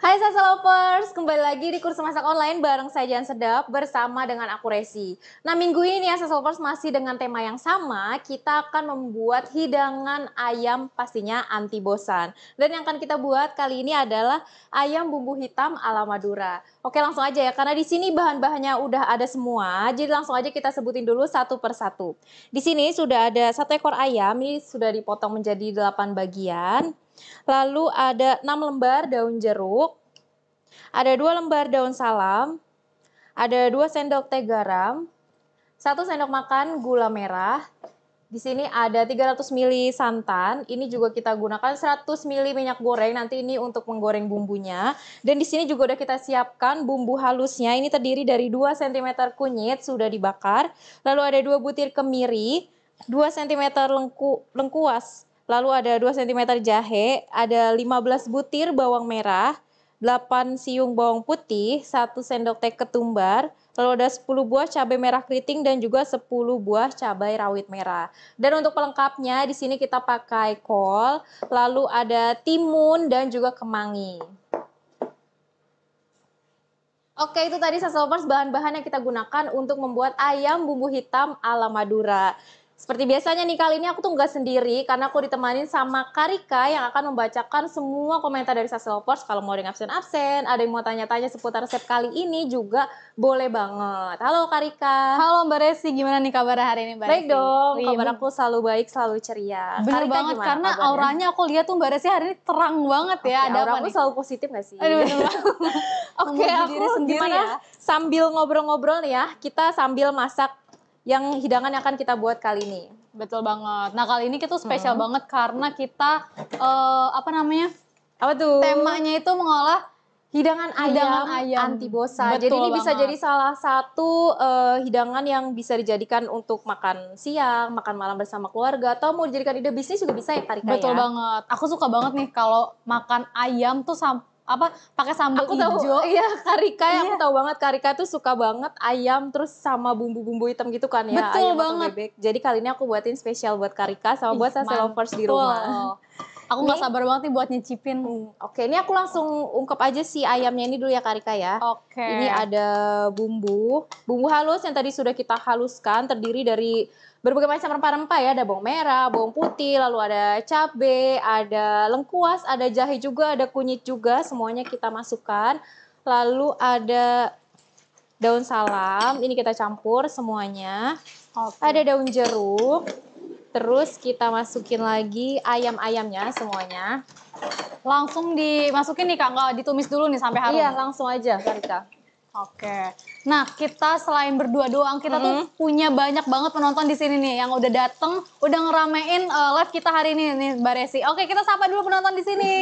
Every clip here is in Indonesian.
Hai Sasa Lovers, kembali lagi di kursus masak online bareng sajian Sedap bersama dengan aku Resi. Nah minggu ini ya Sasa Lovers masih dengan tema yang sama, kita akan membuat hidangan ayam pastinya anti bosan. Dan yang akan kita buat kali ini adalah ayam bumbu hitam ala Madura. Oke langsung aja ya, karena di sini bahan-bahannya udah ada semua, jadi langsung aja kita sebutin dulu satu per satu. Di sini sudah ada satu ekor ayam, ini sudah dipotong menjadi delapan bagian. Lalu ada 6 lembar daun jeruk, ada 2 lembar daun salam, ada 2 sendok teh garam, 1 sendok makan gula merah, di sini ada 300 ml santan, ini juga kita gunakan 100 ml minyak goreng, nanti ini untuk menggoreng bumbunya. Dan di sini juga udah kita siapkan bumbu halusnya, ini terdiri dari 2 cm kunyit, sudah dibakar. Lalu ada 2 butir kemiri, 2 cm lengku, lengkuas, Lalu ada 2 cm jahe, ada 15 butir bawang merah, 8 siung bawang putih, 1 sendok teh ketumbar, lalu ada 10 buah cabai merah keriting dan juga 10 buah cabai rawit merah. Dan untuk pelengkapnya di sini kita pakai kol, lalu ada timun dan juga kemangi. Oke, itu tadi sasopers bahan-bahan yang kita gunakan untuk membuat ayam bumbu hitam ala Madura. Seperti biasanya nih kali ini aku tuh nggak sendiri karena aku ditemanin sama Karika yang akan membacakan semua komentar dari Sasel Post Kalau mau ada absen-absen, ada yang mau tanya-tanya seputar resep kali ini juga boleh banget. Halo Karika. Halo Mbak Resi, gimana nih kabar hari ini Mbak Baik dong, Wih, kabar aku selalu baik, selalu ceria. Bener Karika banget, karena kabarnya? auranya aku lihat tuh Mbak Resi hari ini terang banget ya. Okay, ada aura apa nih? selalu positif gak sih? Aduh, bener Oke, okay, aku sendiri gimana ya? sambil ngobrol-ngobrol ya, kita sambil masak yang hidangan yang akan kita buat kali ini. Betul banget. Nah kali ini kita spesial hmm. banget karena kita uh, apa namanya? Apa tuh? Temanya itu mengolah hidangan ayam, hidangan ayam. anti bosan. jadi ini banget. bisa jadi salah satu uh, hidangan yang bisa dijadikan untuk makan siang, makan malam bersama keluarga atau mau dijadikan ide bisnis juga bisa ya Karika Betul ya? banget. Aku suka banget nih kalau makan ayam tuh sampai apa pakai sambal aku hijau. iya, karika ya, iya. aku tahu banget karika tuh suka banget ayam terus sama bumbu-bumbu hitam gitu kan ya. Betul ayam banget. Bebek. Jadi kali ini aku buatin spesial buat karika sama buat sase lovers di rumah. Aku nggak sabar banget nih buat nyicipin. Hmm, Oke, ini aku langsung ungkap aja si ayamnya ini dulu ya Karika ya. Oke. Ini ada bumbu, bumbu halus yang tadi sudah kita haluskan terdiri dari berbagai macam rempah-rempah ya, ada bawang merah, bawang putih, lalu ada cabe, ada lengkuas, ada jahe juga, ada kunyit juga, semuanya kita masukkan. Lalu ada daun salam, ini kita campur semuanya. Okay. Ada daun jeruk. Terus kita masukin lagi ayam-ayamnya semuanya. Langsung dimasukin nih Kak, nggak ditumis dulu nih sampai harum? Iya, langsung aja Kak. Oke. Nah, kita selain berdua doang, kita mm -hmm. tuh punya banyak banget penonton di sini nih yang udah dateng, udah ngeramein uh, live kita hari ini nih, Mbak Resi. Oke, kita sapa dulu penonton di sini.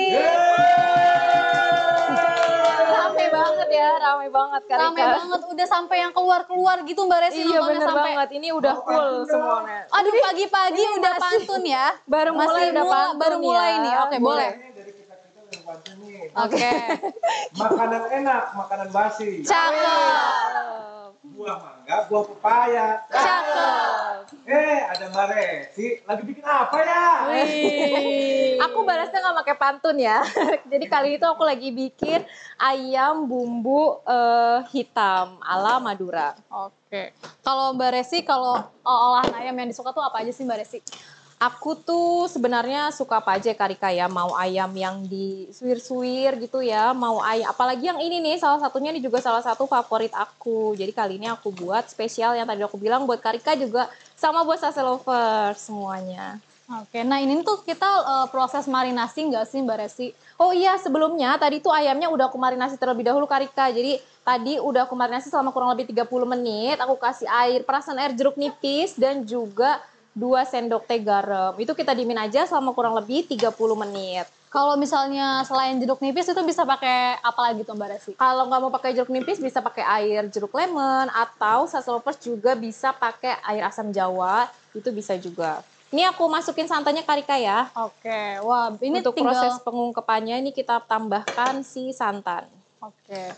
Rame banget ya, ramai banget Kak Rame banget, udah sampai yang keluar-keluar gitu Mbak Resi iya, nontonnya sampai. banget, ini udah full semuanya. Aduh, pagi-pagi udah masih, pantun ya. Baru mulai masih udah mula, pantun Baru mulai ya. nih, oke boleh. boleh. Oke. makanan enak, makanan basi. Cakep. Buah mangga, buah pepaya. Cakep. Eh, ada Mbak Resi. Lagi bikin apa ya? Wih. aku balasnya nggak pakai pantun ya. Jadi kali itu aku lagi bikin ayam bumbu eh, hitam ala Madura. Oke. Kalau Mbak Resi, kalau olahan ayam yang disuka tuh apa aja sih Mbak Resi? Aku tuh sebenarnya suka apa aja Karika ya, mau ayam yang di suwir suir gitu ya, mau ayam, apalagi yang ini nih salah satunya ini juga salah satu favorit aku. Jadi kali ini aku buat spesial yang tadi aku bilang buat Karika juga sama buat Sase Lover semuanya. Oke, nah ini tuh kita uh, proses marinasi nggak sih Mbak Resi? Oh iya, sebelumnya tadi tuh ayamnya udah aku marinasi terlebih dahulu Karika. Jadi tadi udah aku marinasi selama kurang lebih 30 menit. Aku kasih air, perasan air jeruk nipis dan juga 2 sendok teh garam. Itu kita dimin aja selama kurang lebih 30 menit. Kalau misalnya selain jeruk nipis itu bisa pakai apa lagi tuh Mbak Resi? Kalau nggak mau pakai jeruk nipis bisa pakai air jeruk lemon atau saselovers juga bisa pakai air asam jawa itu bisa juga. Ini aku masukin santannya karika ya. Oke, wah ini untuk tinggal... proses pengungkepannya ini kita tambahkan si santan. Oke.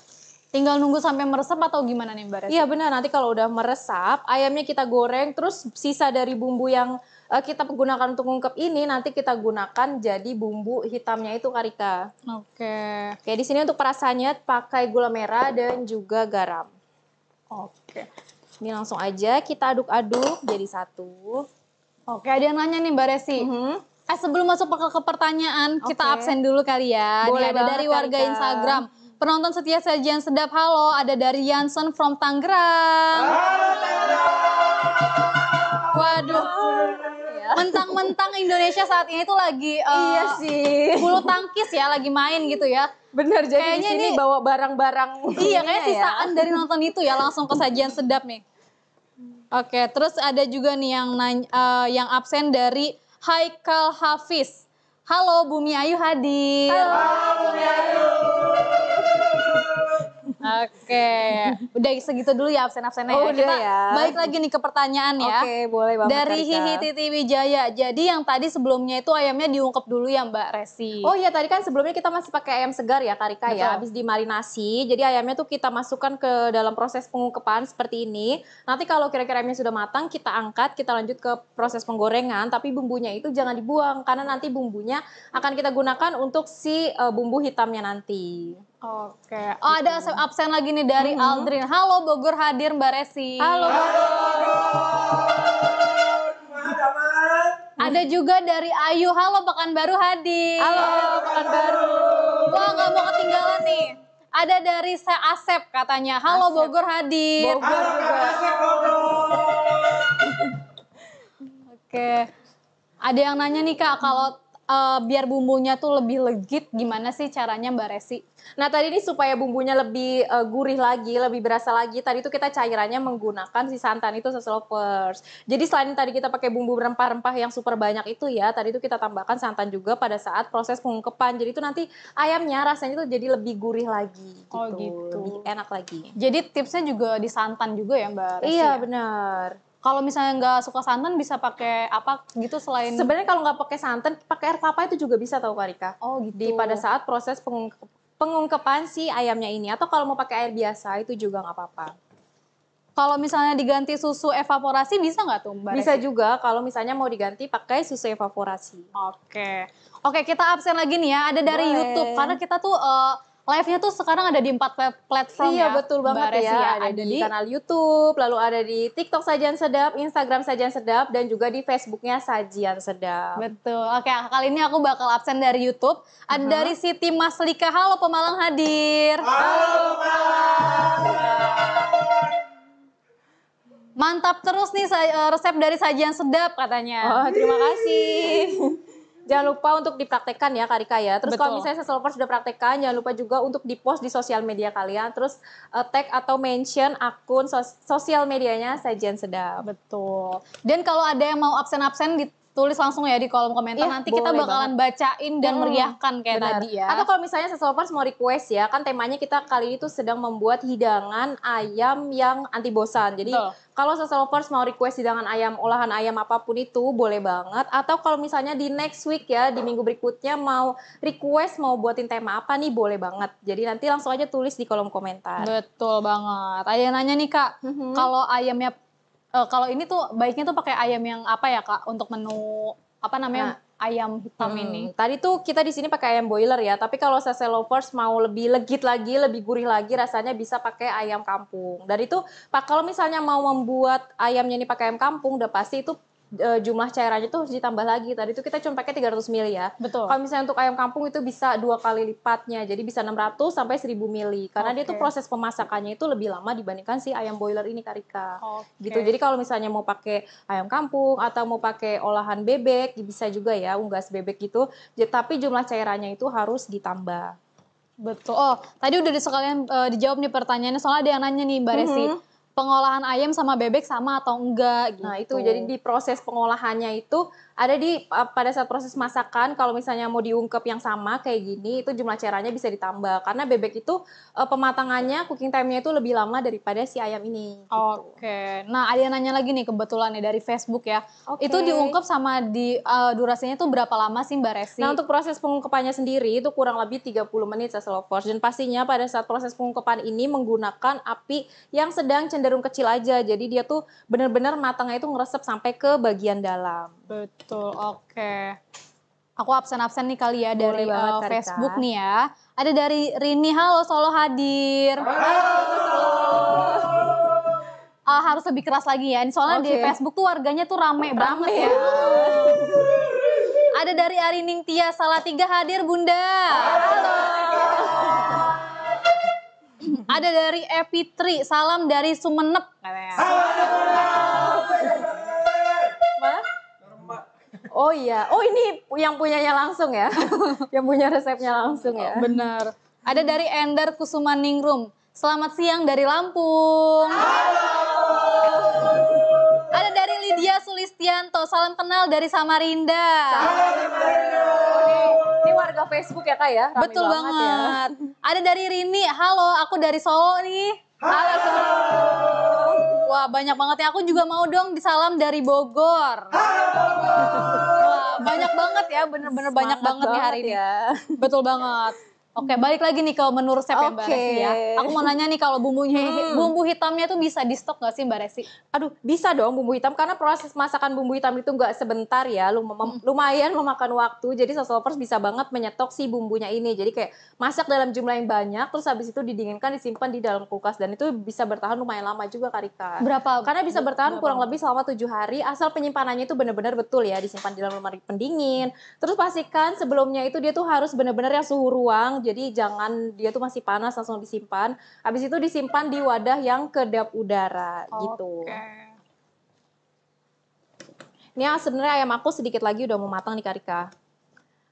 Tinggal nunggu sampai meresap atau gimana nih Mbak Resi? Iya benar, nanti kalau udah meresap, ayamnya kita goreng, terus sisa dari bumbu yang uh, kita gunakan untuk ngungkep ini nanti kita gunakan jadi bumbu hitamnya itu Karika. Oke. Oke, di sini untuk perasanya pakai gula merah dan juga garam. Oke. Ini langsung aja kita aduk-aduk jadi satu. Oke, ada yang nanya nih Mbak Resi. Mm -hmm. Eh sebelum masuk ke, pertanyaan, okay. kita absen dulu kali ya. Boleh ada dari warga Instagram Penonton setia sajian sedap halo, ada dari Yansen from Tangerang. Waduh. Iya. Mentang-mentang Indonesia saat ini tuh lagi uh, iya sih. bulu tangkis ya, lagi main gitu ya. Bener, jadi kayaknya ini bawa barang-barang. Iya, kayak ya. sisaan dari nonton itu ya langsung ke sajian sedap nih. Oke, terus ada juga nih yang nanya, uh, yang absen dari Haikal Hafiz. Halo Bumi Ayu hadir. Halo Bumi Ayu. Oke, udah segitu dulu ya absen-absennya. Ya. Oh, ya. Baik lagi nih ke pertanyaan ya. Oke, boleh banget. Dari Hihi Titi Wijaya. Jadi yang tadi sebelumnya itu ayamnya diungkep dulu ya Mbak Resi. Oh iya, tadi kan sebelumnya kita masih pakai ayam segar ya Karika ya. Betul. ya. Habis dimarinasi. Jadi ayamnya tuh kita masukkan ke dalam proses pengungkepan seperti ini. Nanti kalau kira-kira ayamnya sudah matang, kita angkat, kita lanjut ke proses penggorengan. Tapi bumbunya itu jangan dibuang karena nanti bumbunya akan kita gunakan untuk si uh, bumbu hitamnya nanti. Oke. Okay. Oh ada absen lagi nih dari mm -hmm. Aldrin. Halo Bogor hadir Mbak Resi. Halo. Ada juga dari Ayu. Halo Pekanbaru hadir. Halo, Pekan Pekanbaru. Wah nggak mau ketinggalan nih. Ada dari saya Asep katanya. Halo Asep. Bogor hadir. Bogor Halo, Bogor. Oke. Ada yang nanya nih Kak, kalau uh, biar bumbunya tuh lebih legit gimana sih caranya Mbak Resi? Nah tadi ini supaya bumbunya lebih uh, gurih lagi, lebih berasa lagi. Tadi tuh kita cairannya menggunakan si santan itu seslopers. Jadi selain tadi kita pakai bumbu rempah-rempah yang super banyak itu ya, tadi tuh kita tambahkan santan juga pada saat proses pengungkepan. Jadi itu nanti ayamnya rasanya tuh jadi lebih gurih lagi. Gitu. Oh gitu. Lebih enak lagi. Jadi tipsnya juga di santan juga ya Mbak Resi? Iya ya? benar kalau misalnya nggak suka santan bisa pakai apa gitu selain sebenarnya kalau nggak pakai santan pakai air kelapa itu juga bisa tahu Karika oh gitu di pada saat proses pengungkapan pengungkepan si ayamnya ini atau kalau mau pakai air biasa itu juga nggak apa-apa kalau misalnya diganti susu evaporasi bisa nggak tuh Mbak? Bisa juga kalau misalnya mau diganti pakai susu evaporasi. Oke, okay. oke okay, kita absen lagi nih ya. Ada dari Boleh. YouTube karena kita tuh uh, live-nya tuh sekarang ada di empat platform iya, ya. Iya betul banget Mbak ya. ya. Ada Adi. di kanal YouTube, lalu ada di TikTok Sajian Sedap, Instagram Sajian Sedap, dan juga di Facebooknya Sajian Sedap. Betul. Oke, kali ini aku bakal absen dari YouTube. Ada uh mhm. -huh. dari Siti Mas Lika. Halo Pemalang hadir. Halo Pemalang. Mantap terus nih eh, resep dari sajian sedap katanya. Oh, terima kasih. Jangan lupa untuk dipraktekkan ya Karika ya. Terus kalau misalnya sesolvers sudah praktekkan, jangan lupa juga untuk di-post di sosial media kalian. Terus uh, tag atau mention akun sos sosial medianya Sajian Sedap. Betul. Dan kalau ada yang mau absen-absen di tulis langsung ya di kolom komentar ya, nanti kita bakalan banget. bacain dan hmm, meriahkan kayak benar. tadi ya. Atau kalau misalnya sesolopers mau request ya, kan temanya kita kali ini tuh sedang membuat hidangan ayam yang anti bosan. Jadi Betul. kalau sesolopers mau request hidangan ayam olahan ayam apapun itu boleh banget. Atau kalau misalnya di next week ya, di minggu berikutnya mau request mau buatin tema apa nih boleh banget. Jadi nanti langsung aja tulis di kolom komentar. Betul banget. Ada yang nanya nih Kak, mm -hmm. kalau ayamnya uh, kalau ini tuh baiknya tuh pakai ayam yang apa ya kak untuk menu apa namanya nah, ayam hitam hmm, ini. Tadi tuh kita di sini pakai ayam boiler ya, tapi kalau sese lovers mau lebih legit lagi, lebih gurih lagi rasanya bisa pakai ayam kampung. Dari itu, Pak kalau misalnya mau membuat ayamnya ini pakai ayam kampung, udah pasti itu uh, jumlah cairannya tuh harus ditambah lagi. Tadi itu kita cuma pakai 300 mili ya. Betul. Kalau misalnya untuk ayam kampung itu bisa dua kali lipatnya. Jadi bisa 600 sampai 1000 mili. Karena okay. dia tuh proses pemasakannya itu lebih lama dibandingkan si ayam boiler ini Karika. Okay. Gitu. Jadi kalau misalnya mau pakai ayam kampung atau mau pakai olahan bebek bisa juga ya unggas bebek gitu. Tapi jumlah cairannya itu harus ditambah. Betul. Oh, tadi udah sekalian uh, dijawab nih pertanyaannya. Soalnya ada yang nanya nih, Mbak Resi. Mm -hmm pengolahan ayam sama bebek sama atau enggak gitu. Nah, itu gitu. jadi di proses pengolahannya itu ada di eh, pada saat proses masakan kalau misalnya mau diungkep yang sama kayak gini itu jumlah cerahnya bisa ditambah karena bebek itu uh, pematangannya cooking time-nya itu lebih lama daripada si ayam ini. Gitu. Oke. Okay. Nah, ada yang nanya lagi nih kebetulan nih dari Facebook ya. Okay. Itu diungkep sama di uh, durasinya itu berapa lama sih Mbak Resi? Nah, untuk proses pengungkepannya sendiri itu kurang lebih 30 menit saya slow force dan pastinya pada saat proses pengungkepan ini menggunakan api yang sedang cenderung kecil aja. Jadi dia tuh benar-benar matangnya itu ngeresep sampai ke bagian dalam. Betul, oke. Okay. Aku absen-absen nih kali ya Boleh dari eh, uh, Facebook nih ya. Ada dari Rini, halo Solo hadir. Halo Solo. Uh, harus lebih keras lagi ya. Ini soalnya okay. di Facebook tuh warganya tuh rame, rame. banget ya. Ada dari Arining salah tiga hadir Bunda. Halo. Ada dari Epitri, salam dari Sumenep. Halo. Oh iya, oh ini yang punyanya langsung ya, yang punya resepnya langsung ya. Oh, benar. Ada dari Ender Kusuma Ningrum. Selamat siang dari Lampung. Halo. Ada dari Lydia Sulistianto. Salam kenal dari Samarinda. Halo Samarinda. Ini warga Facebook ya kak ya? Betul banget. Ya. banget. Ya. Ada dari Rini. Halo, aku dari Solo nih. Halo. Halo Wah banyak banget ya. Aku juga mau dong disalam dari Bogor. Halo Bogor banyak banget ya, bener-bener banyak banget, banget nih hari ini. Ya. Betul banget. Oke, balik lagi nih ke menurut saya, okay. ya Mbak Resi ya. Aku mau nanya nih kalau bumbunya hmm. bumbu hitamnya tuh bisa di stok gak sih Mbak Resi? Aduh, bisa dong bumbu hitam karena proses masakan bumbu hitam itu gak sebentar ya, Lum hmm. lumayan memakan waktu. Jadi sosok lovers bisa banget menyetok si bumbunya ini. Jadi kayak masak dalam jumlah yang banyak, terus habis itu didinginkan, disimpan di dalam kulkas dan itu bisa bertahan lumayan lama juga Karika. Berapa? Karena bisa bertahan berapa? kurang lebih selama tujuh hari asal penyimpanannya itu benar-benar betul ya, disimpan di dalam lemari pendingin. Terus pastikan sebelumnya itu dia tuh harus benar-benar yang suhu ruang jadi jangan dia tuh masih panas langsung disimpan. Habis itu disimpan di wadah yang kedap udara okay. gitu. Ini sebenarnya ayam aku sedikit lagi udah mau matang nih Karika.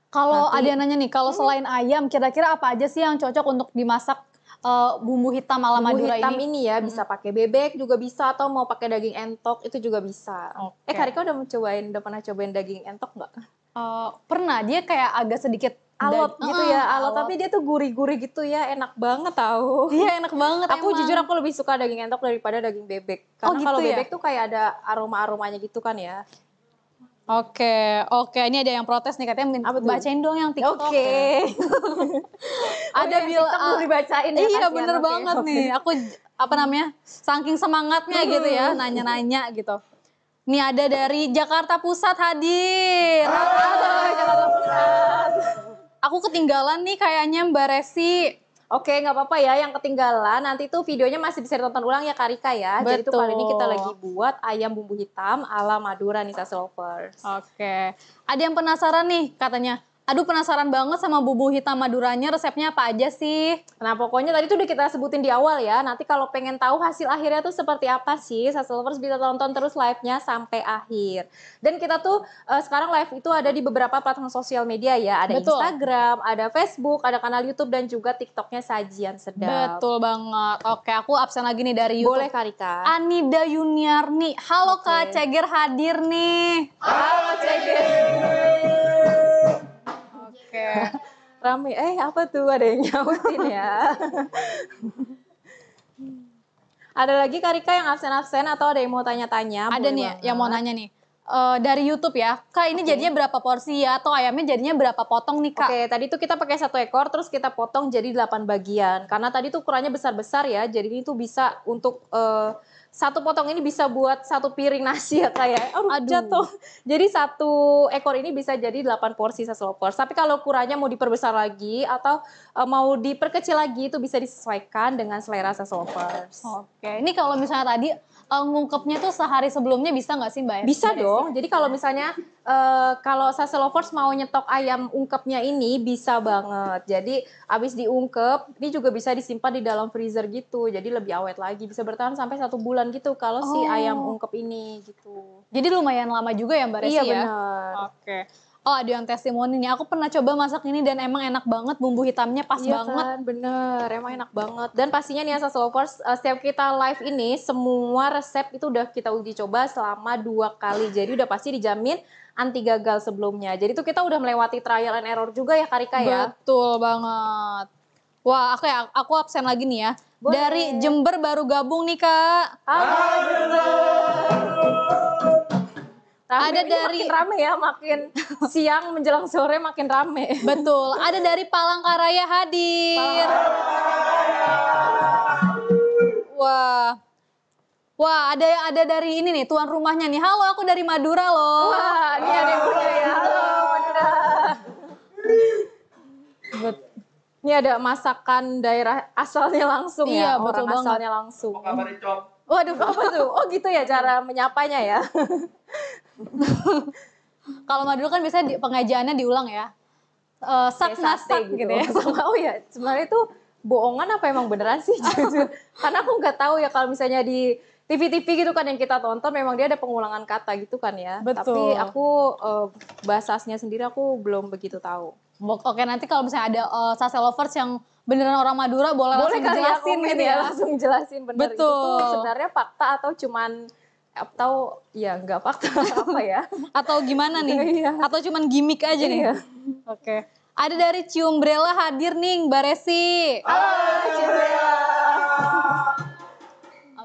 Kalau ada yang nanya nih, kalau hmm? selain ayam kira-kira apa aja sih yang cocok untuk dimasak uh, bumbu hitam ala bumbu hitam ini. ini ya bisa hmm. pakai bebek juga bisa atau mau pakai daging entok itu juga bisa. Okay. Eh Karika udah mencobain udah pernah cobain daging entok nggak? Uh, pernah dia kayak agak sedikit alot dan, gitu uh, ya alot, tapi dia tuh gurih-gurih gitu ya enak banget tau iya enak banget aku emang. jujur aku lebih suka daging entok daripada daging bebek oh, karena oh, gitu kalau ya? bebek tuh kayak ada aroma-aromanya gitu kan ya Oke, okay, oke. Okay. Ini ada yang protes nih katanya mungkin Apa bacain dong yang TikTok. Oke. Okay. Ya. ada oh, bil uh, dibacain ya. Iya, bener okay, banget okay. nih. Aku apa namanya? Saking semangatnya gitu ya, nanya-nanya gitu. ini ada dari Jakarta Pusat hadir. Halo, Jakarta Pusat aku ketinggalan nih kayaknya Mbak Resi. Oke, nggak apa-apa ya yang ketinggalan. Nanti tuh videonya masih bisa ditonton ulang ya Karika ya. Betul. Jadi tuh kali ini kita lagi buat ayam bumbu hitam ala Madura Nisa Silver. Oke. Ada yang penasaran nih katanya, Aduh penasaran banget sama bubu hitam maduranya resepnya apa aja sih? Nah pokoknya tadi tuh udah kita sebutin di awal ya. Nanti kalau pengen tahu hasil akhirnya tuh seperti apa sih, lovers bisa tonton terus live-nya sampai akhir. Dan kita tuh uh, sekarang live itu ada di beberapa platform sosial media ya. Ada Betul. Instagram, ada Facebook, ada kanal YouTube dan juga TikToknya Sajian Sedap. Betul banget. Oke aku absen lagi nih dari YouTube. Boleh Karika. Anida Yuniarni. Halo okay. Kak Ceger hadir nih. Halo Ceger yeah. Rame, eh apa tuh ada yang nyautin ya. ada lagi Karika yang absen-absen atau ada yang mau tanya-tanya? Ada nih banget. yang mau nanya nih. Uh, dari YouTube ya, kak ini okay. jadinya berapa porsi ya? Atau ayamnya jadinya berapa potong nih kak? Oke, okay, tadi tuh kita pakai satu ekor, terus kita potong jadi 8 bagian. Karena tadi tuh ukurannya besar-besar ya, jadi ini tuh bisa untuk uh, satu potong ini bisa buat satu piring nasi ya kayak ya? aduh, aduh. jatuh. Jadi satu ekor ini bisa jadi delapan porsi seslopor Tapi kalau ukurannya mau diperbesar lagi atau uh, mau diperkecil lagi itu bisa disesuaikan dengan selera sesopers. Oke, ini kalau misalnya tadi uh, eh, ngungkepnya tuh sehari sebelumnya bisa nggak sih mbak? Ya? Bisa mbak dong. Jadi kalau misalnya uh, kalau sase lovers mau nyetok ayam ungkepnya ini bisa banget. Jadi abis diungkep ini juga bisa disimpan di dalam freezer gitu. Jadi lebih awet lagi. Bisa bertahan sampai satu bulan gitu kalau oh. si ayam oh. ungkep ini gitu. Jadi lumayan lama juga ya mbak Resi iya, ya? Iya benar. Oke. Okay oh ada yang testimoni nih aku pernah coba masak ini dan emang enak banget bumbu hitamnya pas iya banget kan? bener emang enak banget dan pastinya nih asal Lovers uh, setiap kita live ini semua resep itu udah kita uji coba selama dua kali jadi udah pasti dijamin anti gagal sebelumnya jadi tuh kita udah melewati trial and error juga ya Karika ya betul banget wah aku ya aku absen lagi nih ya Boleh. dari Jember baru gabung nih kak Halo, Halo. Rame, ada dari makin rame ya, makin siang menjelang sore makin rame. Betul. Ada dari Palangkaraya hadir. Palangkaraya. Wah. Wah, ada ada dari ini nih tuan rumahnya nih. Halo, aku dari Madura loh. Wah, ini ada yang punya ya. Halo Madura. Bet. Ini ada masakan daerah asalnya langsung iya, ya. Iya, betul orang banget. asalnya langsung. Apa kabar, Cok? Waduh, apa tuh? Oh gitu ya cara menyapanya ya. Kalau madura kan biasanya di, pengajiannya diulang ya. Uh, sak ya, nasak gitu. gitu ya. Sama, oh ya sebenarnya itu bohongan apa emang beneran sih? Karena aku nggak tahu ya kalau misalnya di TV-TV gitu kan yang kita tonton memang dia ada pengulangan kata gitu kan ya. Betul. Tapi aku uh, eh, bahasanya sendiri aku belum begitu tahu. Oke nanti kalau misalnya ada uh, eh, sase lovers yang beneran orang Madura boleh, boleh langsung ya, jelasin gitu ya, ya. langsung jelasin bener Betul. itu sebenarnya fakta atau cuman atau ya nggak fakta apa ya atau gimana nih iya. atau cuman gimmick aja nih iya. oke okay. ada dari Ciumbrella hadir nih Mbak Resi halo Ciumbrella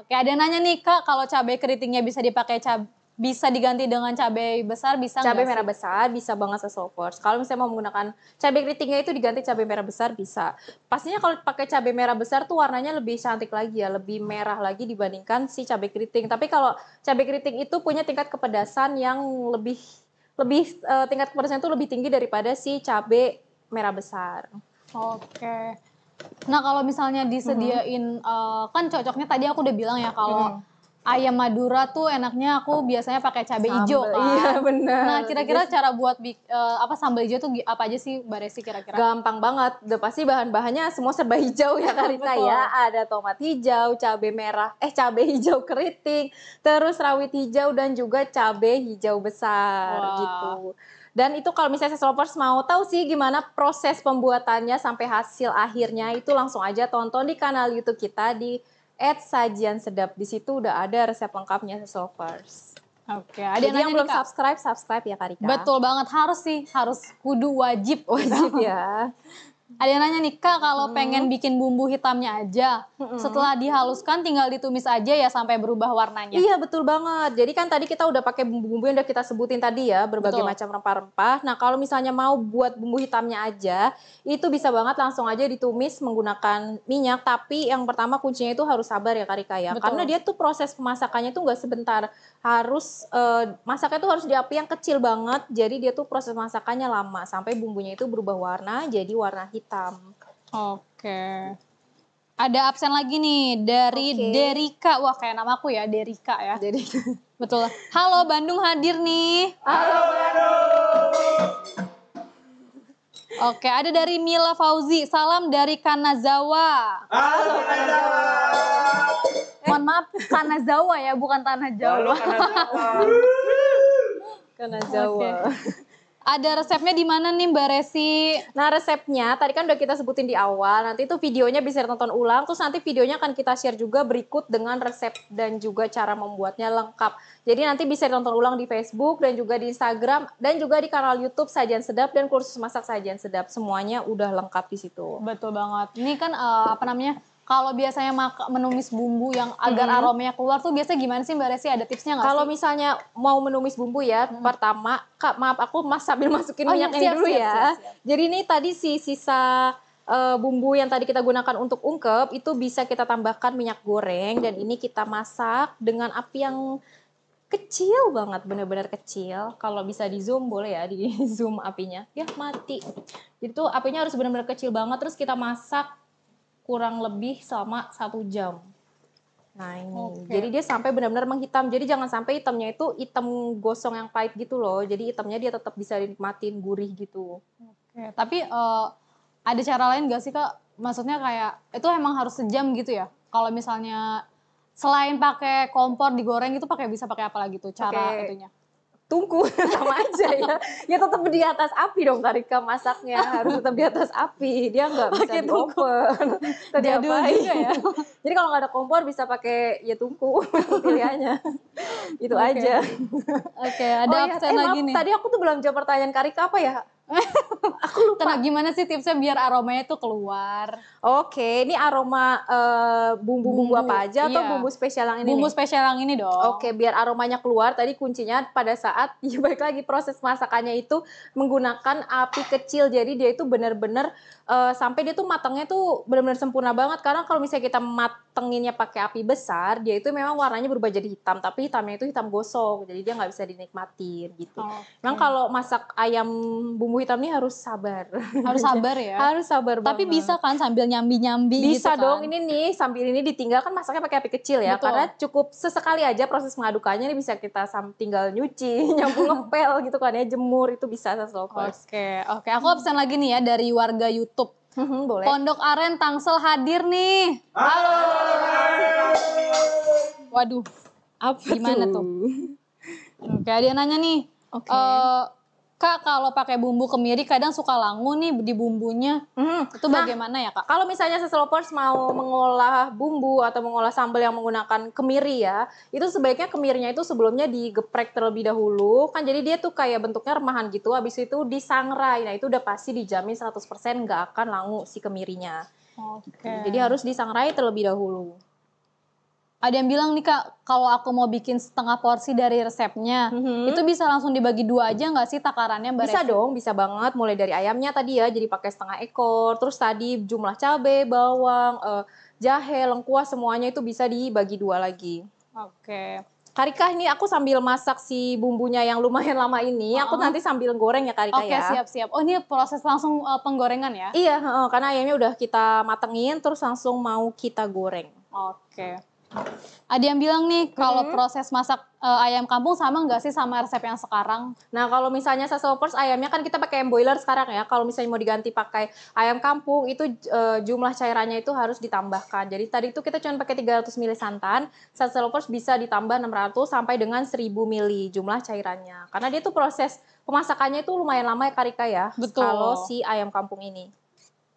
oke ada nanya nih Kak kalau cabai keritingnya bisa dipakai cab bisa diganti dengan cabai besar bisa cabai merah sih? besar bisa banget seselopers kalau misalnya mau menggunakan cabai keritingnya itu diganti cabai merah besar bisa pastinya kalau pakai cabai merah besar tuh warnanya lebih cantik lagi ya lebih merah lagi dibandingkan si cabai keriting tapi kalau cabai keriting itu punya tingkat kepedasan yang lebih lebih uh, tingkat kepedasan itu lebih tinggi daripada si cabai merah besar oke okay. nah kalau misalnya disediain mm -hmm. uh, kan cocoknya tadi aku udah bilang ya kalau mm -hmm ayam Madura tuh enaknya aku biasanya pakai cabai hijau kan. Iya benar. Nah kira-kira cara buat uh, apa sambal hijau tuh apa aja sih Mbak sih kira-kira? Gampang banget. Udah pasti bahan-bahannya semua serba hijau ya Karita ya. Ada tomat hijau, cabai merah, eh cabai hijau keriting, terus rawit hijau dan juga cabai hijau besar wow. gitu. Dan itu kalau misalnya lovers mau tahu sih gimana proses pembuatannya sampai hasil akhirnya itu langsung aja tonton di kanal YouTube kita di add sajian sedap di situ udah ada resep lengkapnya so Sesolvers. Oke, okay. ada yang, yang belum subscribe, subscribe ya Karika. Betul banget, harus sih, harus kudu wajib wajib ya. Ada yang nanya nih kak, kalau hmm. pengen bikin bumbu hitamnya aja, hmm. setelah dihaluskan tinggal ditumis aja ya sampai berubah warnanya. Iya betul banget. Jadi kan tadi kita udah pakai bumbu-bumbu yang udah kita sebutin tadi ya, berbagai betul. macam rempah-rempah. Nah kalau misalnya mau buat bumbu hitamnya aja, itu bisa banget langsung aja ditumis menggunakan minyak. Tapi yang pertama kuncinya itu harus sabar ya kak Rika ya, karena dia tuh proses pemasakannya tuh nggak sebentar harus uh, masaknya tuh harus di api yang kecil banget. Jadi dia tuh proses masakannya lama sampai bumbunya itu berubah warna jadi warna hitam. Oke. Okay. Ada absen lagi nih dari okay. Derika. Wah, kayak nama aku ya, Derika ya. Jadi betul. Halo Bandung hadir nih. Halo Bandung. Oke, ada dari Mila Fauzi. Salam dari Kanazawa. Halo Kanazawa. Eh. Mohon maaf, tanah Jawa ya, bukan tanah Jawa. Tanah Jawa. Okay. Ada resepnya di mana nih Mbak Resi? Nah resepnya tadi kan udah kita sebutin di awal. Nanti itu videonya bisa ditonton ulang. Terus nanti videonya akan kita share juga berikut dengan resep dan juga cara membuatnya lengkap. Jadi nanti bisa ditonton ulang di Facebook dan juga di Instagram dan juga di kanal YouTube Sajian Sedap dan kursus masak Sajian Sedap. Semuanya udah lengkap di situ. Betul banget. Ini kan uh, apa namanya? kalau biasanya maka, menumis bumbu yang agar hmm. aromanya keluar tuh biasanya gimana sih Mbak Resi ada tipsnya nggak Kalau misalnya mau menumis bumbu ya, hmm. pertama Kak maaf aku Mas sambil masukin oh, iya, minyak ya, ini dulu siap, ya. Siap, siap. Jadi ini tadi si sisa uh, bumbu yang tadi kita gunakan untuk ungkep itu bisa kita tambahkan minyak goreng dan ini kita masak dengan api yang kecil banget, benar-benar kecil. Kalau bisa di zoom boleh ya, di zoom apinya. Ya mati. Itu apinya harus benar-benar kecil banget, terus kita masak kurang lebih selama satu jam. Nah ini, okay. jadi dia sampai benar-benar menghitam. Jadi jangan sampai hitamnya itu hitam gosong yang pahit gitu loh. Jadi hitamnya dia tetap bisa dinikmatin gurih gitu. Oke, okay. tapi uh, ada cara lain gak sih kak? Maksudnya kayak itu emang harus sejam gitu ya? Kalau misalnya selain pakai kompor digoreng itu pakai bisa pakai apa lagi tuh cara okay. itunya? tungku sama aja ya ya tetap di atas api dong Karika masaknya harus tetap di atas api dia nggak bisa di oven tadi apa juga ya? ya jadi kalau nggak ada kompor bisa pakai ya tungku pilihannya itu okay. aja oke okay, ada oh, ya. eh, lagi maaf, nih tadi aku tuh belum jawab pertanyaan Karika apa ya aku lupa. Tenang, gimana sih tipsnya biar aromanya tuh keluar? Oke, ini aroma eh, bumbu-bumbu apa aja iya. atau bumbu spesial yang ini? Bumbu nih? spesial yang ini dong. Oke, biar aromanya keluar. Tadi kuncinya pada saat ya baik lagi proses masakannya itu menggunakan api kecil. Jadi dia itu benar-benar uh, sampai dia tuh matangnya tuh benar-benar sempurna banget. Karena kalau misalnya kita matenginnya pakai api besar, dia itu memang warnanya berubah jadi hitam. Tapi hitamnya itu hitam gosong, jadi dia nggak bisa dinikmatin gitu. Oh, okay. Memang kalau masak ayam bumbu bumbu hitam ini harus sabar. Harus sabar ya. harus sabar banget. Tapi bisa kan sambil nyambi-nyambi Bisa gitu kan? dong kan? Ini nih sambil ini ditinggal kan masaknya pakai api kecil ya. Betul. Karena cukup sesekali aja proses mengadukannya ini bisa kita sam tinggal nyuci, nyampu ngepel gitu kan ya, jemur itu bisa saya Oke, okay, oke. Okay. Aku absen lagi nih ya dari warga YouTube. Mhm, boleh. Pondok Aren Tangsel hadir nih. Halo. Waduh. Apa gimana tuh? tuh? Oke, okay, yang nanya nih. Oke. Okay. Uh, eh, Kak kalau pakai bumbu kemiri kadang suka langu nih di bumbunya. Hmm. Itu nah, bagaimana ya Kak? Kalau misalnya seselopers mau mengolah bumbu atau mengolah sambal yang menggunakan kemiri ya, itu sebaiknya kemirinya itu sebelumnya digeprek terlebih dahulu. Kan jadi dia tuh kayak bentuknya remahan gitu, habis itu disangrai. Nah itu udah pasti dijamin 100% nggak akan langu si kemirinya. Oke. Okay. Jadi harus disangrai terlebih dahulu ada yang bilang nih kak kalau aku mau bikin setengah porsi dari resepnya mm-hmm. itu bisa langsung dibagi dua aja nggak sih takarannya mbak bisa Resi? dong bisa banget mulai dari ayamnya tadi ya jadi pakai setengah ekor terus tadi jumlah cabai bawang eh, jahe lengkuas semuanya itu bisa dibagi dua lagi oke okay. Karika ini aku sambil masak si bumbunya yang lumayan lama ini, uh aku nanti sambil goreng ya Karika okay, ya. Oke siap-siap. Oh ini proses langsung uh, penggorengan ya? Iya, uh, karena ayamnya udah kita matengin, terus langsung mau kita goreng. Oke. Okay. Ada yang bilang nih kalau hmm. proses masak uh, ayam kampung sama nggak sih sama resep yang sekarang? Nah kalau misalnya sausopers ayamnya kan kita pakai ayam boiler sekarang ya. Kalau misalnya mau diganti pakai ayam kampung itu uh, jumlah cairannya itu harus ditambahkan. Jadi tadi itu kita cuma pakai 300 ml santan. Sausopers bisa ditambah 600 sampai dengan 1000 ml jumlah cairannya. Karena dia tuh proses pemasakannya itu lumayan lama ya Karika ya. Betul. Kalau si ayam kampung ini.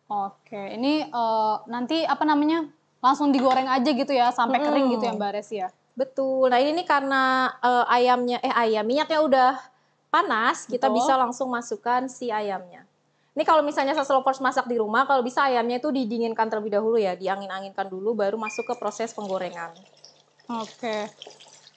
Oke, ini uh, nanti apa namanya langsung digoreng aja gitu ya sampai hmm. kering gitu ya Mbak Resi ya. Betul. Nah, ini karena uh, ayamnya eh ayam minyaknya udah panas, Betul. kita bisa langsung masukkan si ayamnya. Ini kalau misalnya saslopers masak di rumah, kalau bisa ayamnya itu didinginkan terlebih dahulu ya, diangin-anginkan dulu baru masuk ke proses penggorengan. Oke.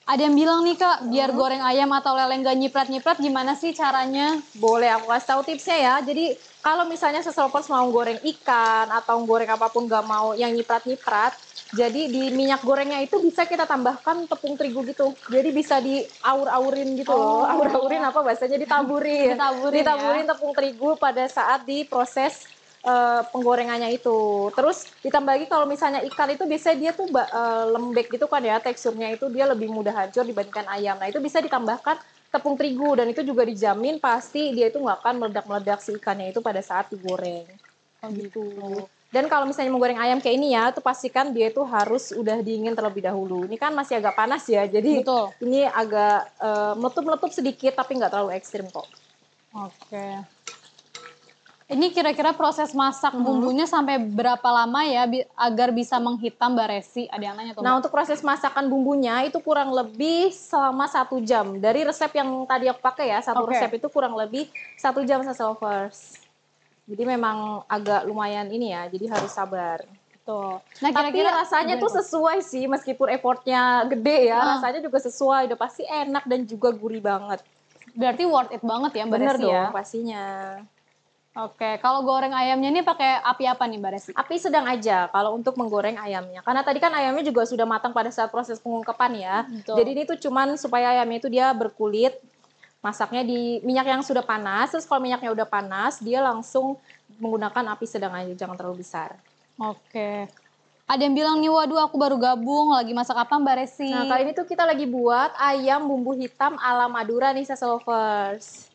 Ada yang bilang nih kak, biar hmm. goreng ayam atau leleng gak nyiprat-nyiprat gimana sih caranya? Boleh, aku kasih tahu tipsnya ya. Jadi kalau misalnya seselopers mau goreng ikan atau goreng apapun gak mau yang nyiprat-nyiprat, jadi di minyak gorengnya itu bisa kita tambahkan tepung terigu gitu. Jadi bisa diaur-aurin gitu loh. Oh, Aur-aurin apa bahasanya ditaburi, ditaburin ditaburin ya? tepung terigu pada saat diproses uh, eh, penggorengannya itu. Terus ditambah lagi kalau misalnya ikan itu biasanya dia tuh uh, lembek gitu kan ya teksturnya itu dia lebih mudah hancur dibandingkan ayam. Nah itu bisa ditambahkan tepung terigu dan itu juga dijamin pasti dia itu nggak akan meledak-meledak si ikannya itu pada saat digoreng. Oh gitu. Dan kalau misalnya menggoreng ayam kayak ini ya, tuh pastikan dia itu harus udah dingin terlebih dahulu. Ini kan masih agak panas ya, jadi Betul. ini agak uh, meletup-meletup sedikit tapi nggak terlalu ekstrim kok. Oke. Okay. Ini kira-kira proses masak hmm. bumbunya sampai berapa lama ya bi agar bisa menghitam Mbak Resi? Ada yang nanya tuh. Nah, untuk proses masakan bumbunya itu kurang lebih selama satu jam. Dari resep yang tadi aku pakai ya, satu okay. resep itu kurang lebih satu jam first. Jadi memang agak lumayan ini ya, jadi harus sabar. Tuh. Nah, kira-kira rasanya tuh sesuai sih meskipun effortnya gede ya, ah. rasanya juga sesuai, udah pasti enak dan juga gurih banget. Berarti worth it banget ya Mbak Bener ya? dong, ya? pastinya. Oke, kalau goreng ayamnya ini pakai api apa nih Mbak Resi? Api sedang aja kalau untuk menggoreng ayamnya. Karena tadi kan ayamnya juga sudah matang pada saat proses pengungkepan ya. Hmm, betul. Jadi ini tuh cuman supaya ayamnya itu dia berkulit. Masaknya di minyak yang sudah panas. Terus kalau minyaknya udah panas, dia langsung menggunakan api sedang aja, jangan terlalu besar. Oke. Ada yang bilang nih, waduh aku baru gabung, lagi masak apa Mbak Resi? Nah, kali ini tuh kita lagi buat ayam bumbu hitam ala Madura nih, Saselovers.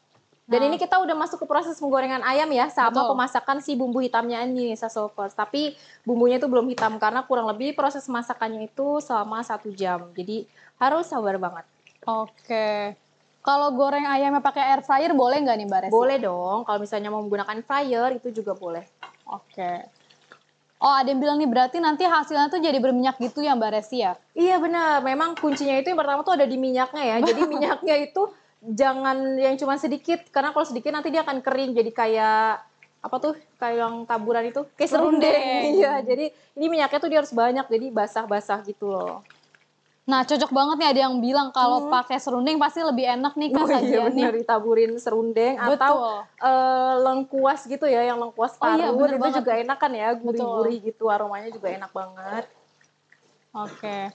Dan ini ah. kita udah masuk ke proses penggorengan ayam ya, sama Betul. pemasakan si bumbu hitamnya ini sasol Tapi bumbunya itu belum hitam karena kurang lebih proses masakannya itu selama satu jam. Jadi harus sabar banget. Oke. Kalau goreng ayamnya pakai air fryer boleh nggak nih Mbak Resi? Boleh dong. Kalau misalnya mau menggunakan fryer itu juga boleh. Oke. Oh ada yang bilang nih berarti nanti hasilnya tuh jadi berminyak gitu ya Mbak Resi ya? Iya benar. Memang kuncinya itu yang pertama tuh ada di minyaknya ya. Jadi minyaknya itu jangan yang cuma sedikit karena kalau sedikit nanti dia akan kering jadi kayak apa tuh kayak yang taburan itu kayak serundeng iya jadi ini minyaknya tuh dia harus banyak jadi basah-basah gitu loh Nah, cocok banget nih ada yang bilang kalau hmm. pakai serundeng pasti lebih enak nih kan oh, iya, serunding ditaburin serundeng Betul. atau eh, e, lengkuas gitu ya, yang lengkuas parut oh, iya, itu banget. juga enak kan ya, gurih-gurih gitu, aromanya juga enak banget. Oke. Okay.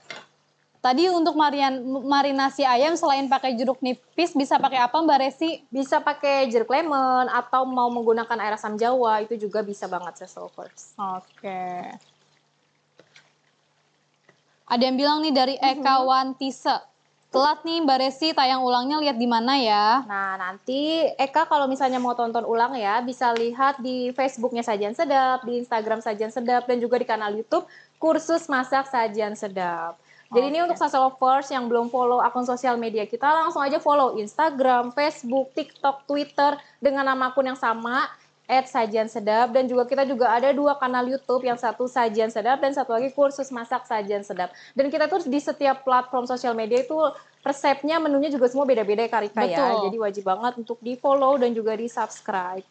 Tadi untuk marian, marinasi ayam selain pakai jeruk nipis bisa pakai apa Mbak Resi? Bisa pakai jeruk lemon atau mau menggunakan air asam jawa itu juga bisa banget saya Oke. Okay. Ada yang bilang nih dari Eka mm -hmm. Wantise. Telat nih Mbak Resi tayang ulangnya lihat di mana ya? Nah nanti Eka kalau misalnya mau tonton ulang ya bisa lihat di Facebooknya Sajian Sedap, di Instagram Sajian Sedap dan juga di kanal YouTube kursus masak sajian sedap. Jadi okay. ini oh, untuk iya. Lovers yang belum follow akun sosial media kita langsung aja follow Instagram, Facebook, TikTok, Twitter dengan nama akun yang sama at sajian sedap dan juga kita juga ada dua kanal YouTube yang satu sajian sedap dan satu lagi kursus masak sajian sedap dan kita tuh di setiap platform sosial media itu resepnya menunya juga semua beda-beda ya Karika Betul. ya jadi wajib banget untuk di follow dan juga di subscribe.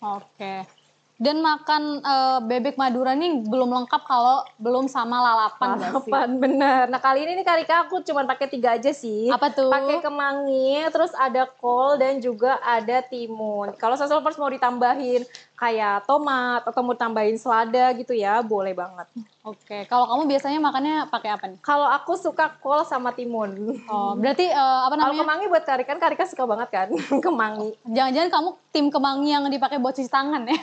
Oke. Okay dan makan e, bebek Madura nih belum lengkap kalau belum sama lalapan. Lalapan bener. Nah kali ini nih karika aku cuma pakai tiga aja sih. Apa tuh? Pakai kemangi, terus ada kol dan juga ada timun. Kalau first mau ditambahin kayak tomat atau mau tambahin selada gitu ya, boleh banget. Oke, kalau kamu biasanya makannya pakai apa nih? Kalau aku suka kol sama timun. Oh, berarti uh, apa namanya? Kalau kemangi buat kan Karika suka banget kan kemangi. Jangan-jangan kamu tim kemangi yang dipakai buat cuci tangan ya?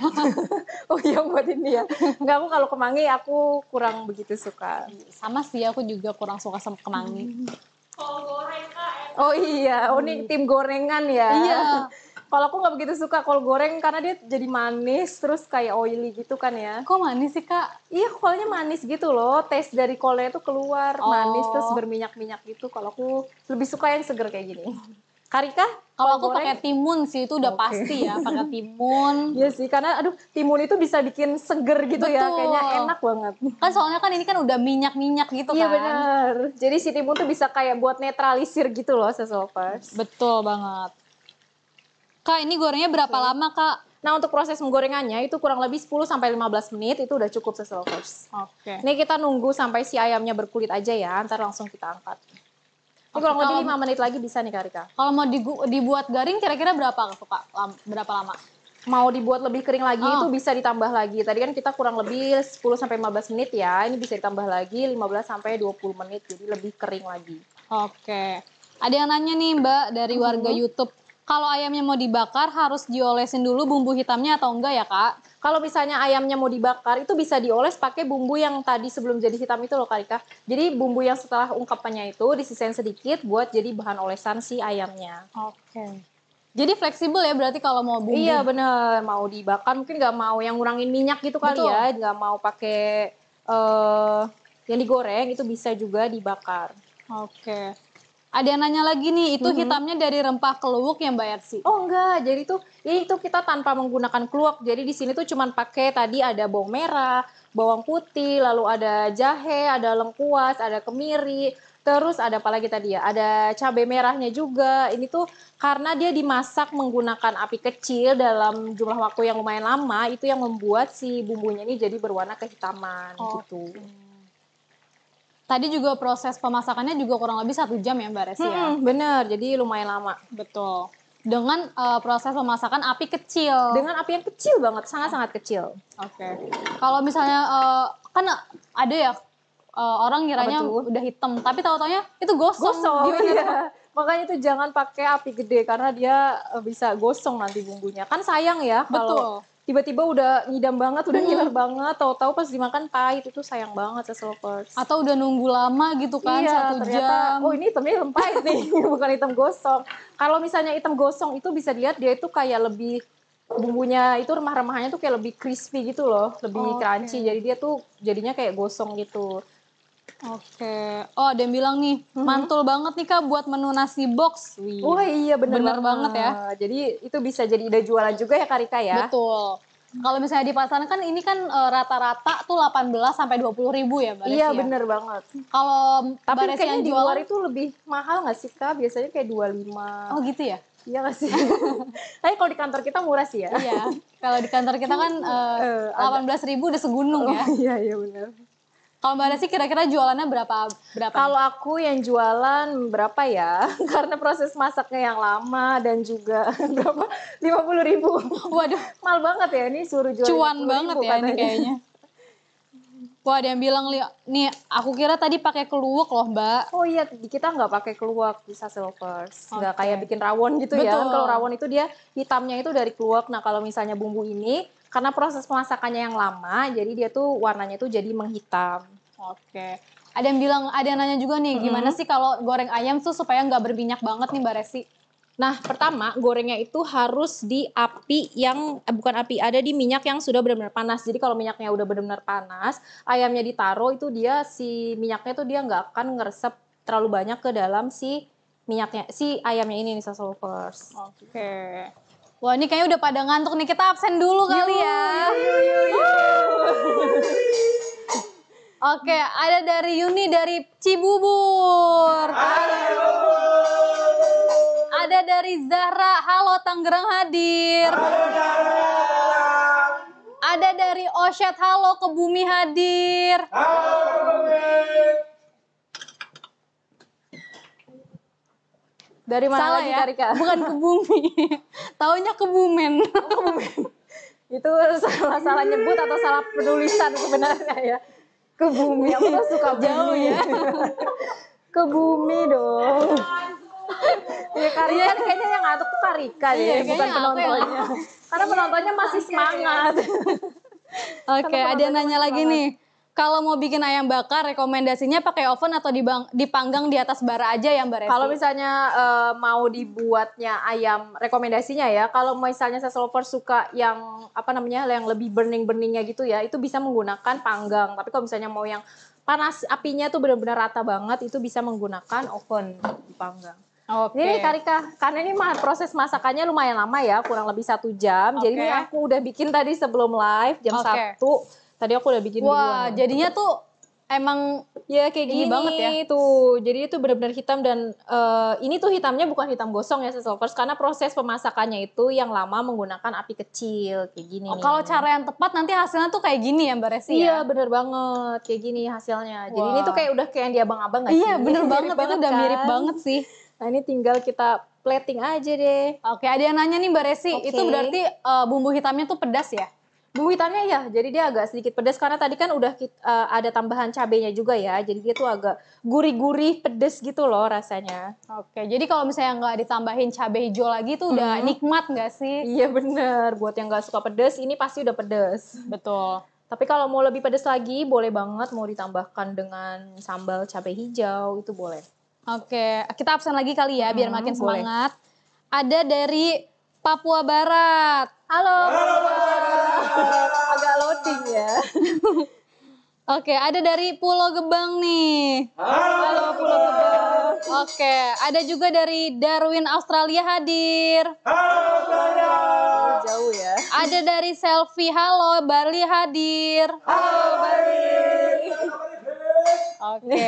oh iya buat ini ya. Enggak, aku kalau kemangi aku kurang begitu suka. Sama sih, aku juga kurang suka sama kemangi. oh goreng kak. Oh iya, oh ini tim gorengan ya. Iya. Kalau aku nggak begitu suka kol goreng karena dia jadi manis terus kayak oily gitu kan ya. Kok manis sih kak? Iya kolnya manis gitu loh. Taste dari kolnya itu keluar oh. manis terus berminyak-minyak gitu. Kalau aku lebih suka yang seger kayak gini. Karika? Kalau aku pakai timun sih itu udah okay. pasti ya pakai timun. Iya sih karena aduh timun itu bisa bikin seger gitu ya. Betul. ya kayaknya enak banget. Kan soalnya kan ini kan udah minyak-minyak gitu iya, kan. Iya benar. Jadi si timun tuh bisa kayak buat netralisir gitu loh sesopers. Betul banget. Kak, ini gorengnya berapa lama, Kak? Nah, untuk proses menggorengannya itu kurang lebih 10 sampai 15 menit itu udah cukup sesuai Oke. Okay. Ini kita nunggu sampai si ayamnya berkulit aja ya, ntar langsung kita angkat. Ini kurang lebih 5 menit lagi bisa nih Kak Rika. Kalau mau digu dibuat garing kira-kira berapa Kak? berapa lama? Mau dibuat lebih kering lagi oh. itu bisa ditambah lagi. Tadi kan kita kurang lebih 10 sampai 15 menit ya. Ini bisa ditambah lagi 15 sampai 20 menit jadi lebih kering lagi. Oke. Ada yang nanya nih Mbak dari warga uhum. YouTube kalau ayamnya mau dibakar harus diolesin dulu bumbu hitamnya atau enggak ya kak? Kalau misalnya ayamnya mau dibakar itu bisa dioles pakai bumbu yang tadi sebelum jadi hitam itu loh kak Rika. Jadi bumbu yang setelah ungkapannya itu disisain sedikit buat jadi bahan olesan si ayamnya. Oke. Okay. Jadi fleksibel ya berarti kalau mau bumbu. Iya bener, mau dibakar mungkin nggak mau yang ngurangin minyak gitu kali Betul. ya, nggak mau pakai uh, yang digoreng itu bisa juga dibakar. Oke. Okay. Ada yang nanya lagi nih, itu -hmm. hitamnya dari rempah keluwuk yang bayar sih Oh enggak, jadi tuh ya itu kita tanpa menggunakan keluwuk. Jadi di sini tuh cuma pakai tadi ada bawang merah, bawang putih, lalu ada jahe, ada lengkuas, ada kemiri, terus ada apa lagi tadi ya? Ada cabai merahnya juga. Ini tuh karena dia dimasak menggunakan api kecil dalam jumlah waktu yang lumayan lama, itu yang membuat si bumbunya ini jadi berwarna kehitaman oh. gitu. Hmm. Tadi juga proses pemasakannya juga kurang lebih satu jam ya Mbak Resi hmm, ya? Bener, jadi lumayan lama. Betul. Dengan uh, proses pemasakan api kecil. Dengan api yang kecil banget, sangat-sangat kecil. Oke. Okay. Kalau misalnya, uh, kan ada ya uh, orang kiranya udah hitam, tapi tahu-taunya itu gosong. Gosong, iya. Makanya itu jangan pakai api gede karena dia bisa gosong nanti bumbunya. Kan sayang ya Betul. kalau tiba-tiba udah ngidam banget, udah hmm. ngiler banget, tahu-tahu pas dimakan pahit itu sayang banget ya Hasselhoffers. Atau udah nunggu lama gitu kan iya, satu ternyata, jam. Oh ini hitamnya hitam pahit nih, bukan hitam gosong. Kalau misalnya hitam gosong itu bisa dilihat dia itu kayak lebih bumbunya itu remah-remahnya tuh kayak lebih crispy gitu loh, lebih oh, crunchy. Okay. Jadi dia tuh jadinya kayak gosong gitu. Oke. Oh, ada yang bilang nih, mm-hmm. mantul banget nih Kak buat menu nasi box. Wih. Oh iya bener, banget. banget ya. Jadi itu bisa jadi ide jualan juga ya Karika ya. Betul. Kalau misalnya di pasaran kan ini kan e, rata-rata tuh 18 sampai 20 ribu ya Mbak Iya ya? bener banget. Kalau Tapi Baris kayaknya yang di luar itu lebih mahal gak sih Kak? Biasanya kayak 25. Oh gitu ya? Iya gak sih? Tapi kalau di kantor kita murah sih ya. Iya. Kalau di kantor kita kan e, eh, delapan uh, belas ribu udah segunung oh, ya. Iya iya bener. Kalau Mbak sih kira-kira jualannya berapa berapa? Kalau aku yang jualan berapa ya? Karena proses masaknya yang lama dan juga berapa? 50 ribu. Waduh. Mal banget ya ini suruh jualan Cuan banget ribu, ya katanya. ini kayaknya. Wah ada yang bilang, nih aku kira tadi pakai keluak loh mbak. Oh iya, kita nggak pakai keluak, bisa silvers. Nggak kayak bikin rawon gitu ya. Kan Betul. ya. Kalau rawon itu dia hitamnya itu dari keluak. Nah kalau misalnya bumbu ini karena proses pemasakannya yang lama, jadi dia tuh warnanya tuh jadi menghitam. Oke. Ada yang bilang, ada yang nanya juga nih, gimana sih kalau goreng ayam tuh supaya nggak berminyak banget nih Mbak Resi? Nah, pertama gorengnya itu harus di api yang eh, bukan api, ada di minyak yang sudah benar-benar panas. Jadi kalau minyaknya udah benar-benar panas, ayamnya ditaruh itu dia si minyaknya tuh dia nggak akan ngeresep terlalu banyak ke dalam si minyaknya si ayamnya ini nih sausage Oke. Okay. Wah ini kayaknya udah pada ngantuk nih, kita absen dulu kali ya. Oke, ada dari Yuni dari Cibubur. Ada dari Zahra, halo Tangerang hadir. Ada dari Oshet, halo Kebumi hadir. Halo Kebumi. Dari mana lagi ya? Karika? Bukan ke bumi. Taunya ke bumen. Oh, ke bumen. Itu salah salah nyebut atau salah penulisan sebenarnya ya. Ke bumi. Ya, suka jauh ya. ke bumi dong. Ya, iya Karika kayaknya yang ngatuk tuh Karika ya, iya, bukan penontonnya. Karena penontonnya masih iya, iya, iya. semangat. Oke, okay, ada nanya lagi nih kalau mau bikin ayam bakar rekomendasinya pakai oven atau dipanggang di atas bara aja ya Mbak Kalau misalnya e, mau dibuatnya ayam rekomendasinya ya kalau misalnya saya lover suka yang apa namanya yang lebih burning-burningnya gitu ya itu bisa menggunakan panggang tapi kalau misalnya mau yang panas apinya tuh benar-benar rata banget itu bisa menggunakan oven dipanggang. Oke. Ini Karika, karena ini proses masakannya lumayan lama ya, kurang lebih satu jam. Okay. Jadi ini aku udah bikin tadi sebelum live jam okay. 1 Tadi aku udah bikin Wah, jadinya tuh emang ya kayak gini, banget ya tuh jadi itu benar-benar hitam dan uh, ini tuh hitamnya bukan hitam gosong ya sesolvers karena proses pemasakannya itu yang lama menggunakan api kecil kayak gini oh, kalau cara yang tepat nanti hasilnya tuh kayak gini ya mbak Resi iya ya? bener banget kayak gini hasilnya wow. jadi ini tuh kayak udah kayak yang di abang-abang gak sih iya bener banget itu udah kan? mirip banget sih nah ini tinggal kita plating aja deh oke ada yang nanya nih mbak Resi okay. itu berarti uh, bumbu hitamnya tuh pedas ya Duitannya ya, jadi dia agak sedikit pedas karena tadi kan udah kita, uh, eh, ada tambahan cabenya juga ya, jadi dia tuh agak gurih-gurih pedes gitu loh rasanya. Oke, jadi kalau misalnya nggak ditambahin cabai hijau lagi tuh udah -hmm. nikmat nggak sih? Iya bener, buat yang nggak suka pedes ini pasti udah pedes. Betul. Tapi kalau mau lebih pedes lagi boleh banget mau ditambahkan dengan sambal cabai hijau itu boleh. Oke, kita absen lagi kali ya hmm, biar mm-hmm, makin boleh. semangat. Ada dari Papua Barat. Halo. Halo. Agak loading ya. Oke, ada dari Pulau Gebang nih. Halo, Halo Pulau Gebang. Oke, ada juga dari Darwin Australia hadir. Halo Australia. Oh, jauh ya. Ada dari Selfie Halo Bali hadir. Halo Bali. Oke.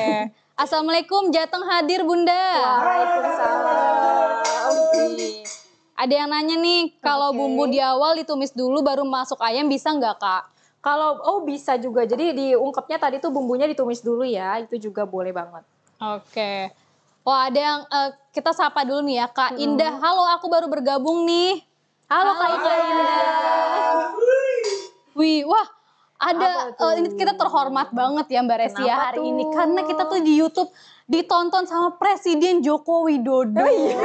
Assalamualaikum Jateng hadir Bunda. Waalaikumsalam. Ada yang nanya nih, kalau okay. bumbu di awal ditumis dulu baru masuk ayam bisa nggak kak? Kalau oh bisa juga. Jadi diungkapnya tadi tuh bumbunya ditumis dulu ya, itu juga boleh banget. Oke. Okay. Wah ada yang uh, kita sapa dulu nih ya Kak hmm. Indah. Halo, aku baru bergabung nih. Halo, Halo Kak Indah. Indah. Wih, wah ada uh, ini kita terhormat banget ya Mbak Resia ya hari tuh? ini karena kita tuh di YouTube ditonton sama Presiden Joko Widodo. Oh, iya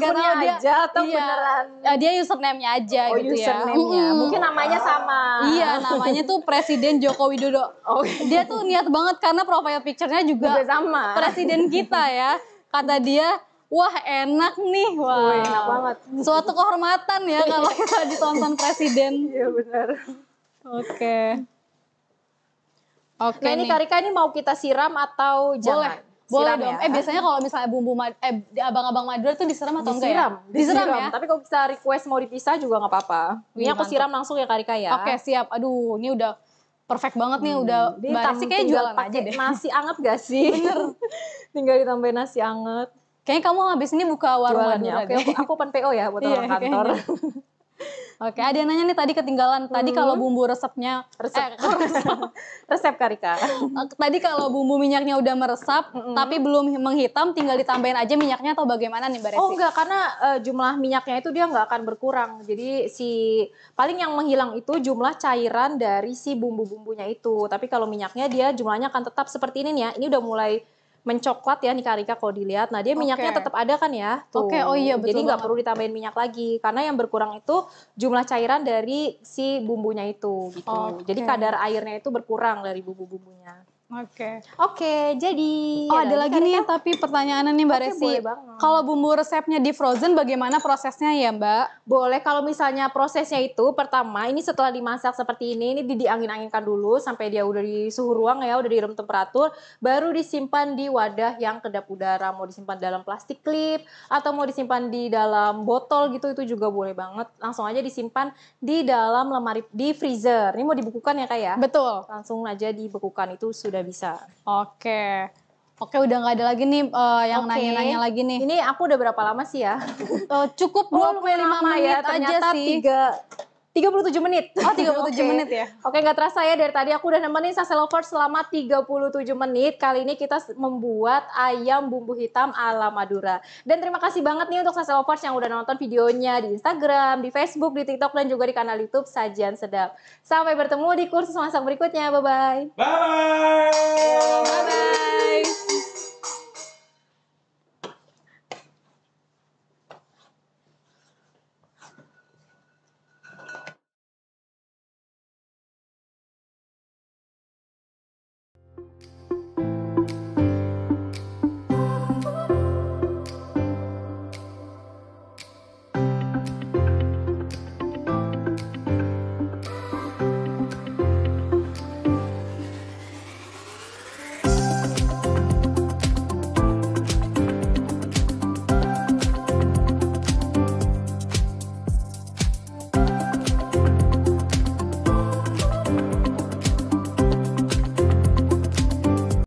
gak tahu dia aja atau iya, beneran eh, dia username-nya aja oh, gitu ya. username-nya. ya hmm. mungkin namanya ah. sama iya namanya tuh Presiden Joko Widodo okay. Oh. dia tuh niat banget karena profile picture-nya juga, juga sama presiden kita ya kata dia wah enak nih wah wow. enak banget suatu kehormatan ya kalau kita ditonton presiden iya benar oke okay. oke okay, nah, ini Karika ini mau kita siram atau jangan boleh boleh dong. Ya. Eh biasanya kalau misalnya bumbu mad eh abang-abang Madura tuh disiram atau disiram, enggak ya? Disiram. Disiram ya? ya. Tapi kalau bisa request mau dipisah juga nggak apa-apa. Ini iya aku kan? siram langsung ya Karika ya. Oke, siap. Aduh, ini udah perfect banget nih hmm. udah barang sih kayak jualan aja deh. Nasi anget gak sih? Bener. tinggal ditambahin nasi anget. Kayaknya kamu habis ini buka warung Madura. Oke, okay, aku, aku open PO ya buat iya, orang kantor. Oke, ada yang nanya nih tadi ketinggalan. Tadi kalau hmm. bumbu resepnya resep eh, resep, Karika. Tadi kalau bumbu minyaknya udah meresap hmm. tapi belum menghitam, tinggal ditambahin aja minyaknya atau bagaimana nih Mbak oh, Resi? Oh, enggak karena uh, jumlah minyaknya itu dia nggak akan berkurang. Jadi si paling yang menghilang itu jumlah cairan dari si bumbu-bumbunya itu. Tapi kalau minyaknya dia jumlahnya akan tetap seperti ini nih ya. Ini udah mulai mencoklat ya nih Karika kalau dilihat. Nah dia minyaknya okay. tetap ada kan ya. Oke okay, oh iya betul. Jadi nggak perlu ditambahin minyak lagi karena yang berkurang itu jumlah cairan dari si bumbunya itu gitu. Okay. Jadi kadar airnya itu berkurang dari bumbu-bumbunya. Oke. Okay. Oke, okay, jadi Oh, ada lagi nih tapi pertanyaannya nih Mbak okay, Resi. Kalau bumbu resepnya di frozen bagaimana prosesnya ya, Mbak? Boleh kalau misalnya prosesnya itu pertama ini setelah dimasak seperti ini, ini di diangin-anginkan dulu sampai dia udah di suhu ruang ya, udah di room temperatur, baru disimpan di wadah yang kedap udara, mau disimpan dalam plastik klip atau mau disimpan di dalam botol gitu itu juga boleh banget. Langsung aja disimpan di dalam lemari di freezer. Ini mau dibekukan ya, Kak ya? Betul. Langsung aja dibekukan itu sudah udah bisa. Oke. Okay. Oke, udah nggak ada lagi nih uh, yang nanya-nanya okay. lagi nih. Ini aku udah berapa lama sih ya? uh, cukup 25 oh, menit ya. aja sih. Ternyata 3 37 menit. Oh, 37 okay. menit ya. Oke, okay, nggak terasa ya dari tadi aku udah nemenin Sasa Lovers selama 37 menit. Kali ini kita membuat ayam bumbu hitam ala Madura. Dan terima kasih banget nih untuk Sasa Lovers yang udah nonton videonya di Instagram, di Facebook, di TikTok, dan juga di kanal YouTube Sajian Sedap. Sampai bertemu di kursus masak berikutnya. Bye-bye. Bye-bye. Bye-bye.